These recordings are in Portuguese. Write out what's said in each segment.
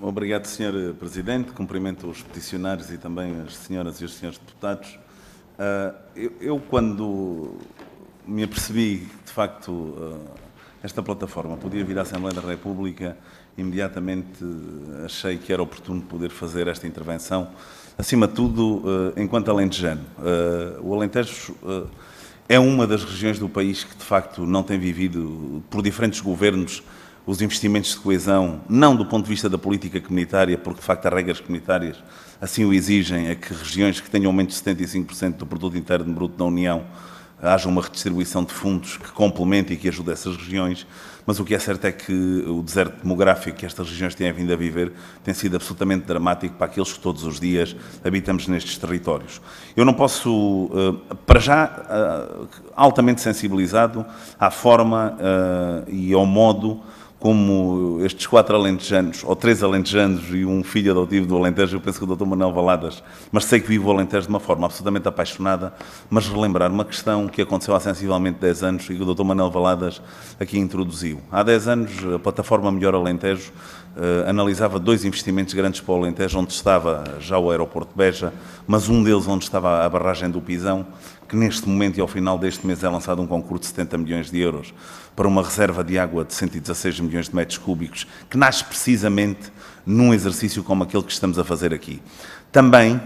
Obrigado, Sr. Presidente. Cumprimento os peticionários e também as senhoras e os senhores deputados. Ah, eu, quando me apercebi de facto, ah, esta plataforma podia vir à Assembleia da República, imediatamente ah, achei que era oportuno poder fazer esta intervenção, acima de tudo, enquanto alentejano. O Alentejo é uma das regiões do país que, de facto, não tem vivido, por diferentes governos, os investimentos de coesão, não do ponto de vista da política comunitária, porque de facto as regras comunitárias assim o exigem, a que regiões que tenham aumento de 75% do produto interno bruto da União haja uma redistribuição de fundos que complemente e que ajude essas regiões, mas o que é certo é que o deserto demográfico que estas regiões têm vindo a viver tem sido absolutamente dramático para aqueles que todos os dias habitamos nestes territórios. Eu não posso, eh, para já, eh, altamente sensibilizado à forma eh, e ao modo como estes quatro alentejanos, ou três alentejanos e um filho adotivo do Alentejo, eu penso que o Dr. Manuel Valadas, mas sei que vivo o Alentejo de uma forma absolutamente apaixonada, mas relembrar uma questão que aconteceu há sensivelmente 10 anos e que o Dr. Manuel Valadas aqui introduziu. Há 10 anos, a plataforma Melhor Alentejo eh, analisava dois investimentos grandes para o Alentejo, onde estava já o aeroporto de Beja, mas um deles onde estava a barragem do Pisão, que neste momento e ao final deste mês é lançado um concurso de 70 milhões de euros para uma reserva de água de 116 milhões de metros cúbicos, que nasce precisamente num exercício como aquele que estamos a fazer aqui. Também, uh,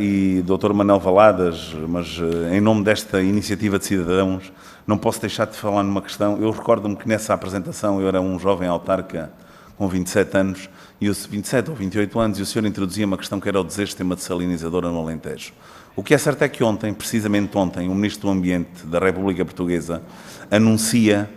e Dr. Manuel Valadas, mas uh, em nome desta iniciativa de cidadãos, não posso deixar de falar numa questão. Eu recordo-me que nessa apresentação eu era um jovem autarca com 27 anos, e os 27 ou 28 anos, e o senhor introduzia uma questão que era o desistema dessalinizadora no Alentejo. O que é certo é que ontem, precisamente ontem, o Ministro do Ambiente da República Portuguesa anuncia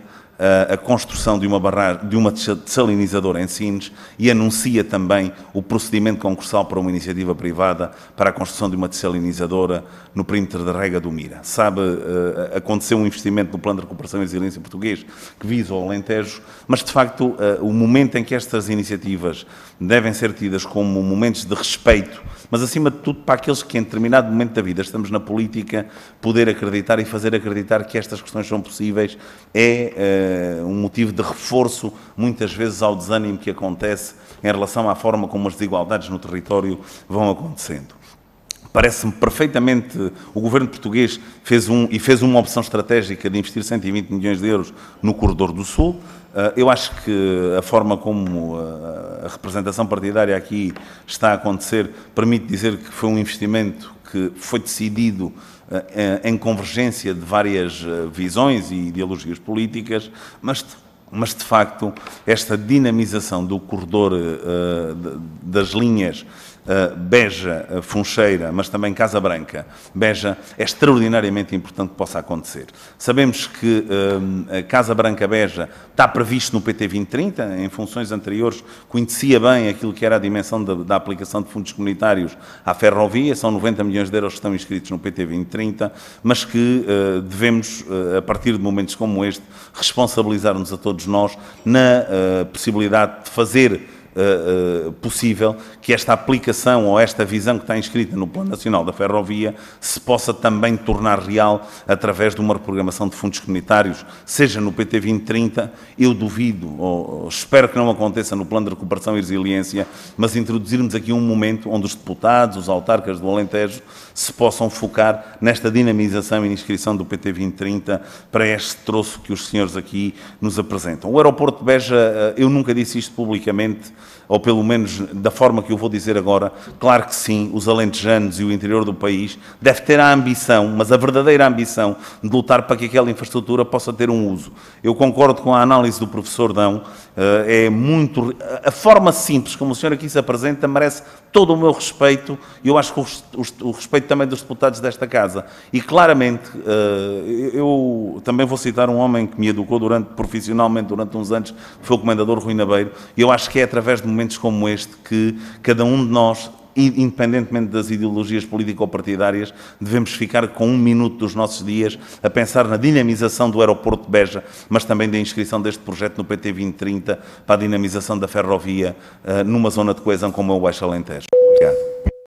a construção de uma, barragem, de uma dessalinizadora em Sines e anuncia também o procedimento concursal para uma iniciativa privada para a construção de uma dessalinizadora no perímetro da Rega do Mira. Sabe, eh, aconteceu um investimento no Plano de Recuperação e Resiliência Português que visa o Alentejo, mas de facto eh, o momento em que estas iniciativas devem ser tidas como momentos de respeito, mas acima de tudo para aqueles que em determinado momento da vida estamos na política, poder acreditar e fazer acreditar que estas questões são possíveis é eh, eh, um motivo de reforço, muitas vezes, ao desânimo que acontece em relação à forma como as desigualdades no território vão acontecendo. Parece-me perfeitamente. O governo português fez um, e fez uma opção estratégica de investir 120 milhões de euros no Corredor do Sul. Ah, eu acho que a forma como ah, a representação partidária aqui está a acontecer permite dizer que foi um investimento que foi decidido ah, em convergência de várias visões e ideologias políticas, mas mas de facto esta dinamização do corredor uh, das linhas uh, Beja, eh, Funcheira, mas também Casa Branca, Beja, é extraordinariamente importante que possa acontecer. Sabemos que uh, Casa Branca Beja está previsto no PT 2030, em funções anteriores conhecia bem aquilo que era a dimensão da, da aplicação de fundos comunitários à ferrovia, são 90 milhões de euros que estão inscritos no PT 2030, mas que devemos, a partir de momentos como este, responsabilizar-nos a todos todos nós na eh, possibilidade de fazer uh, possível que esta aplicação ou esta visão que está inscrita no Plano Nacional da Ferrovia se possa também tornar real através de uma reprogramação de fundos comunitários, seja no PT 2030, eu duvido, ou espero que não aconteça no Plano de Recuperação e Resiliência, mas introduzirmos aqui um momento onde os deputados, os autarcas do Alentejo, se possam focar nesta dinamização e inscrição do PT 2030 para este troço que os senhores aqui nos apresentam. O aeroporto de Beja, eh, eu nunca disse isto publicamente, ou pelo menos da forma que eu vou dizer agora, claro que sim, os alentejanos e o interior do país deve ter a ambição, mas a verdadeira ambição, de lutar para que aquela infraestrutura possa ter um uso. Eu concordo com a análise do professor Dão, eh, é muito. A forma simples como o senhor aqui se apresenta merece todo o meu respeito e eu acho que o, respeito também dos deputados desta Casa. E claramente, eh, eu também vou citar um homem que me educou durante, profissionalmente durante uns anos, que foi o Comendador Rui Nabeiro, e eu acho que é através através de momentos como este que cada um de nós independentemente das ideologias político-partidárias, devemos ficar com um minuto dos nossos dias a pensar na dinamização do aeroporto de Beja, mas também da inscrição deste projeto no PT 2030 para a dinamização da ferrovia eh, numa zona de coesão como é o Baixo Alentejo. Obrigado.